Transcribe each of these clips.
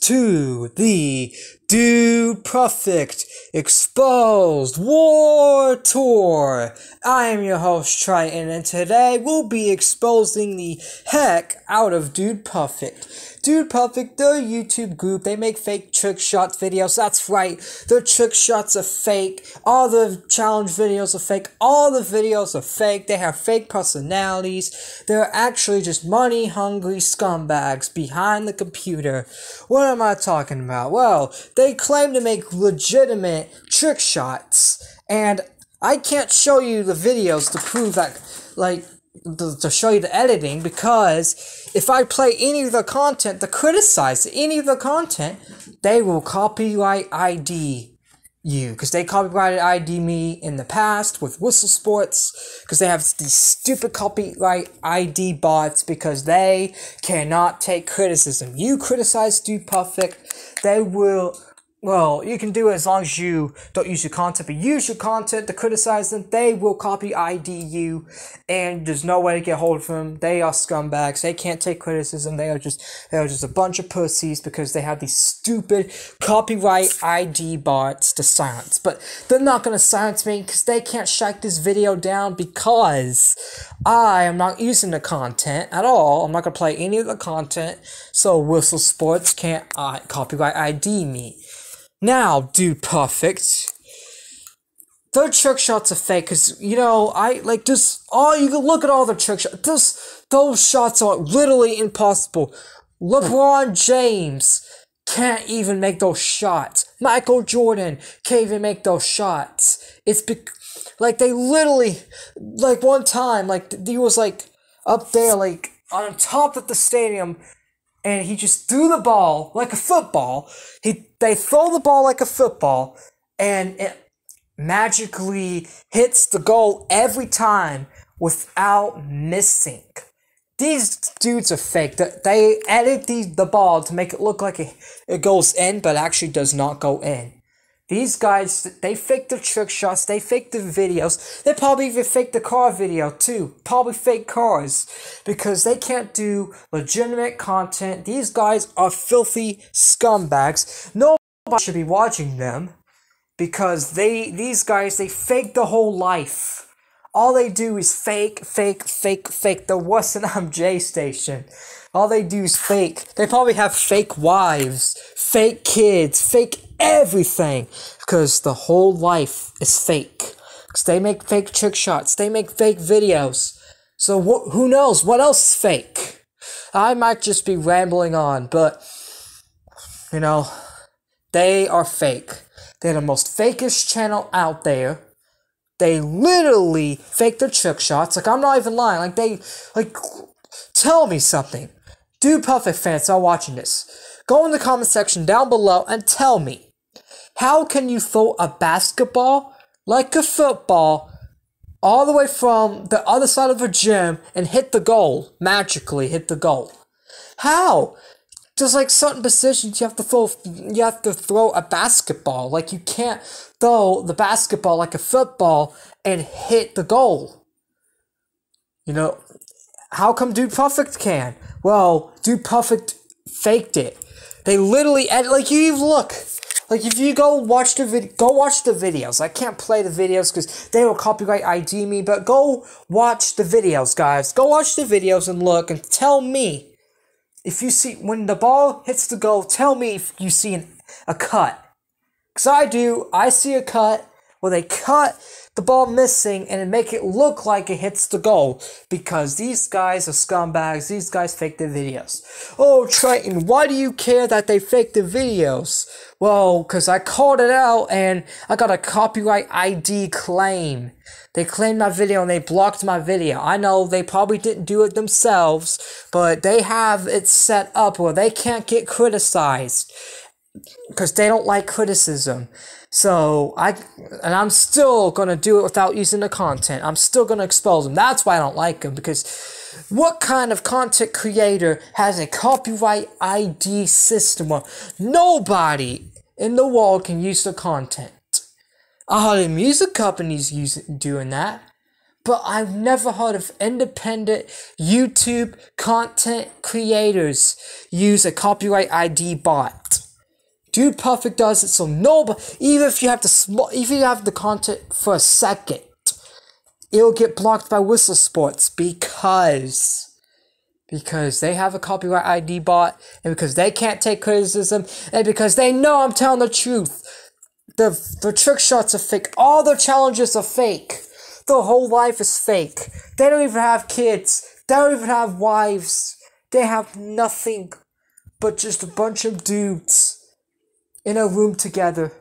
to the do Perfect Exposed War Tour. I am your host Triton, and today we'll be exposing the heck out of Dude Perfect. Dude Perfect, the YouTube group, they make fake trick shots videos. That's right, their trick shots are fake. All the challenge videos are fake. All the videos are fake. They have fake personalities. They're actually just money hungry scumbags behind the computer. What am I talking about? Well, they claim to make legitimate trick shots, and I can't show you the videos to prove that, like, to, show you the editing because if I play any of the content to criticize any of the content, they will copyright ID you because they copyrighted ID me in the past with Whistle Sports because they have these stupid copyright ID bots because they cannot take criticism. You criticize Dude Perfect, they will well, you can do it as long as you don't use your content, but use your content to criticize them. They will copy ID you, and there's no way to get hold of them. They are scumbags. They can't take criticism. They are just they are just a bunch of pussies because they have these stupid copyright ID bots to silence. But they're not gonna silence me because they can't shut this video down because I am not using the content at all. I'm not going to play any of the content. So Whistle Sports can't uh, copyright ID me. Now, do perfect. Their trick shots are fake because, you know, I like just, oh, you can look at all the trick shots. Those, those shots are literally impossible. LeBron James can't even make those shots. Michael Jordan can't even make those shots. It's because like they literally, like one time, like he was like up there, like on top of the stadium, and he just threw the ball like a football. He they throw the ball like a football, and it magically hits the goal every time without missing. These dudes are fake. They edit the, the ball to make it look like it, it goes in, but actually does not go in. These guys, they fake the trick shots, they fake the videos, they probably even fake the car video too. Probably fake cars because they can't do legitimate content. These guys are filthy scumbags. Nobody should be watching them because they, these guys, they fake the whole life. All they do is fake, fake, fake, fake. The What's an station. All they do is fake. They probably have fake wives, fake kids, fake everything because the whole life is fake. Because they make fake trick shots, they make fake videos. So wh- who knows what else is fake? I might just be rambling on, but you know, they are fake. They're the most fakest channel out there. They literally fake their trick shots. Like I'm not even lying. Like they like tell me something. Do Perfect fans are watching this? Go in the comment section down below and tell me. How can you throw a basketball like a football all the way from the other side of a gym and hit the goal, magically hit the goal? How? Just like certain positions, you have to throw, you have to throw a basketball. Like you can't throw the basketball like a football and hit the goal. You know, how come Dude Perfect can? Well, Dude Perfect faked it. They literally, like you look, like if you go watch the video, go watch the videos. I can't play the videos because they will copyright ID me. But go watch the videos, guys. Go watch the videos and look and tell me if you see when the ball hits the goal. Tell me if you see an, a cut, because I do. I see a cut where they cut the ball missing and make it look like it hits the goal because these guys are scumbags. These guys fake the videos. Oh, Triton, why do you care that they fake the videos? well, because I called it out and I got a copyright ID claim. They claimed my video and they blocked my video. I know they probably didn't do it themselves, but they have it set up where they can't get criticized because they don't like criticism. So I and I'm still gonna do it without using the content. I'm still gonna expose them. That's why I don't like them because what kind of content creator has a copyright ID system where nobody in the world can use the content? I heard of music companies using doing that, but I've never heard of independent YouTube content creators use a copyright ID bot. Dude Perfect does it so nobody, even if you have the even if you have the content for a second, it'll get blocked by Whistle Sports because because they have a copyright ID bot and because they can't take criticism and because they know I'm telling the truth. The the trick shots are fake. All the challenges are fake. The whole life is fake. They don't even have kids. They don't even have wives. They have nothing but just a bunch of dudes in a room together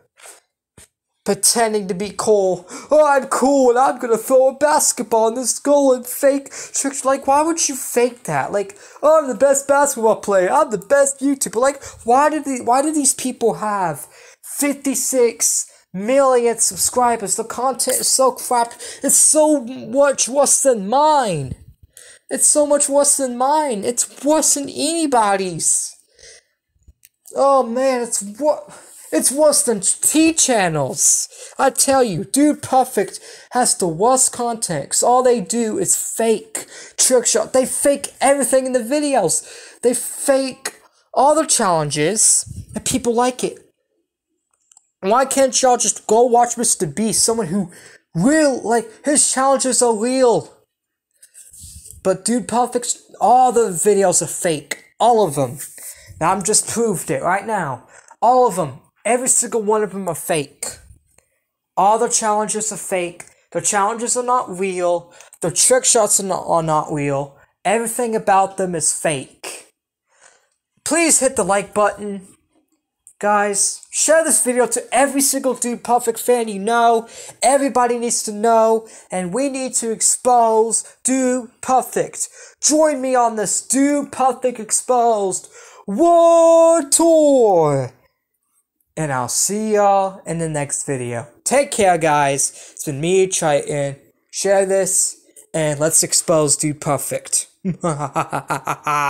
pretending to be cool. Oh, I'm cool and I'm gonna throw a basketball in this goal and fake tricks. Like, why would you fake that? Like, oh, I'm the best basketball player. I'm the best YouTuber. Like, why did the, why do these people have 56 million subscribers? The content is so crap. It's so much worse than mine. It's so much worse than mine. It's worse than anybody's. Oh man, it's what it's worse than T channels. I tell you, Dude Perfect has the worst context. All they do is fake trick shot. They fake everything in the videos. They fake all the challenges, and people like it. Why can't y'all just go watch Mr. Beast, someone who real like his challenges are real? But Dude Perfect's all the videos are fake. All of them. Now I'm just proved it right now. All of them Every single one of them are fake. All the challenges are fake. The challenges are not real. The trick shots are not, are not real. Everything about them is fake. Please hit the like button. Guys, share this video to every single Dude Perfect fan you know. Everybody needs to know, and we need to expose Dude Perfect. Join me on this Dude Perfect Exposed War Tour! and I'll see y'all in the next video. Take care, guys. It's been me, Triton. Share this, and let's expose Dude Perfect.